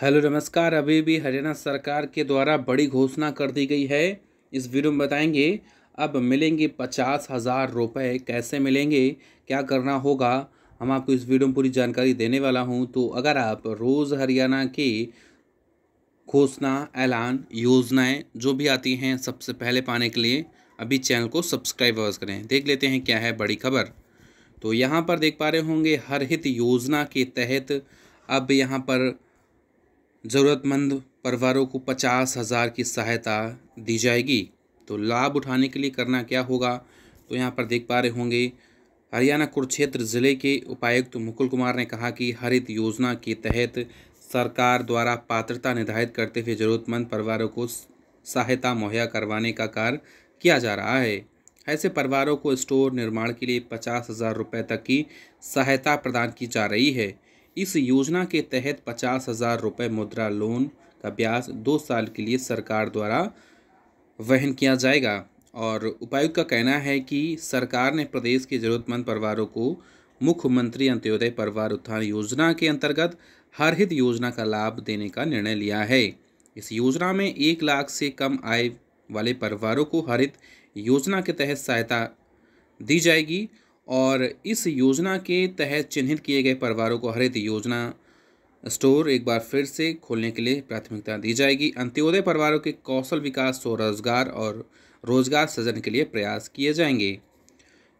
hello नमस्कार अभी भी हरियाणा सरकार के द्वारा बड़ी घोषणा कर दी गई है इस वीडियो में बताएंगे अब मिलेंगे पचास हज़ार रुपये कैसे मिलेंगे क्या करना होगा हम आपको इस वीडियो में पूरी जानकारी देने वाला हूं तो अगर आप रोज़ हरियाणा की घोषणा ऐलान योजनाएं जो भी आती हैं सबसे पहले पाने के लिए अभी चैनल को सब्सक्राइब अवश्य करें देख लेते हैं क्या है बड़ी खबर तो यहाँ पर देख पा रहे होंगे हर हित योजना के तहत अब यहाँ पर ज़रूरतमंद परिवारों को पचास हज़ार की सहायता दी जाएगी तो लाभ उठाने के लिए करना क्या होगा तो यहाँ पर देख पा रहे होंगे हरियाणा कुरुक्षेत्र ज़िले के उपायुक्त मुकुल कुमार ने कहा कि हरित योजना के तहत सरकार द्वारा पात्रता निर्धारित करते हुए ज़रूरतमंद परिवारों को सहायता मुहैया करवाने का कार्य किया जा रहा है ऐसे परिवारों को स्टोर निर्माण के लिए पचास हज़ार रुपये तक की सहायता प्रदान की जा रही है इस योजना के तहत पचास हज़ार रुपये मुद्रा लोन का ब्याज दो साल के लिए सरकार द्वारा वहन किया जाएगा और उपायुक्त का कहना है कि सरकार ने प्रदेश के ज़रूरतमंद परिवारों को मुख्यमंत्री अंत्योदय परिवार उत्थान योजना के अंतर्गत हर हित योजना का लाभ देने का निर्णय लिया है इस योजना में एक लाख से कम आय वाले परिवारों को हरित योजना के तहत सहायता दी जाएगी और इस योजना के तहत चिन्हित किए गए परिवारों को हरित योजना स्टोर एक बार फिर से खोलने के लिए प्राथमिकता दी जाएगी अंत्योदय परिवारों के कौशल विकास स्वरोजगार और रोजगार सृजन के लिए प्रयास किए जाएंगे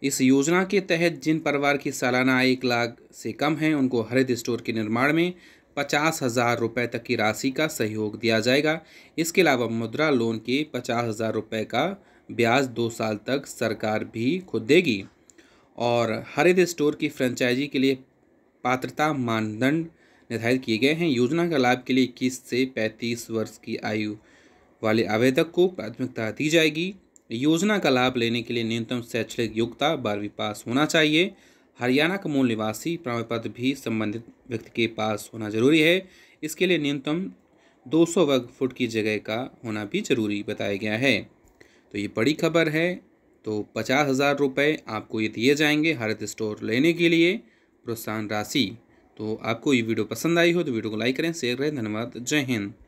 इस योजना के तहत जिन परिवार की सालाना आय एक लाख से कम है उनको हरित स्टोर के निर्माण में पचास हज़ार रुपये तक की राशि का सहयोग दिया जाएगा इसके अलावा मुद्रा लोन के पचास हज़ार रुपये का ब्याज दो साल तक सरकार भी खुद देगी और हरित स्टोर की फ्रेंचाइजी के लिए पात्रता मानदंड निर्धारित किए गए हैं योजना का लाभ के लिए इक्कीस से पैंतीस वर्ष की आयु वाले आवेदक को प्राथमिकता दी जाएगी योजना का लाभ लेने के लिए न्यूनतम शैक्षणिक योग्यता बारहवीं पास होना चाहिए हरियाणा का मूल निवासी प्रमाण पत्र भी संबंधित व्यक्ति के पास होना जरूरी है इसके लिए न्यूनतम 200 वर्ग फुट की जगह का होना भी जरूरी बताया गया है तो ये बड़ी खबर है तो पचास हज़ार रुपये आपको ये दिए जाएंगे हरित स्टोर लेने के लिए प्रोत्साहन राशि तो आपको ये वीडियो पसंद आई हो तो वीडियो को लाइक करें शेयर करें धन्यवाद जय हिंद